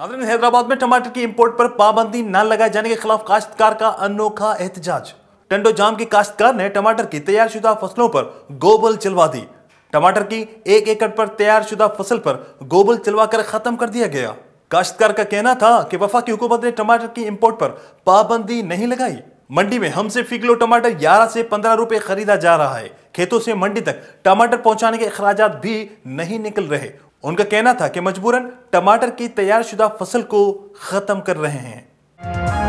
हैदराबाद में टमाटर की इंपोर्ट पर पाबंदी न लगाए जाने के खिलाफ काश्तकार का अनोखा एहतजाज टंडो जाम के काश्तकार ने टमाटर की तैयार शुदा फसलों पर गोबल चलवा दी टमाटर की एक एकड़ पर तैयार शुदा फसल पर गोबल चलवाकर खत्म कर दिया गया काश्तकार का कहना था कि वफा की हुकूमत ने टमाटर की इंपोर्ट पर पाबंदी नहीं लगाई मंडी में हमसे किलो टमाटर ग्यारह से पंद्रह रुपए खरीदा जा रहा है खेतों से मंडी तक टमाटर पहुंचाने के अखराज भी नहीं निकल रहे उनका कहना था कि मजबूरन टमाटर की तैयार फसल को खत्म कर रहे हैं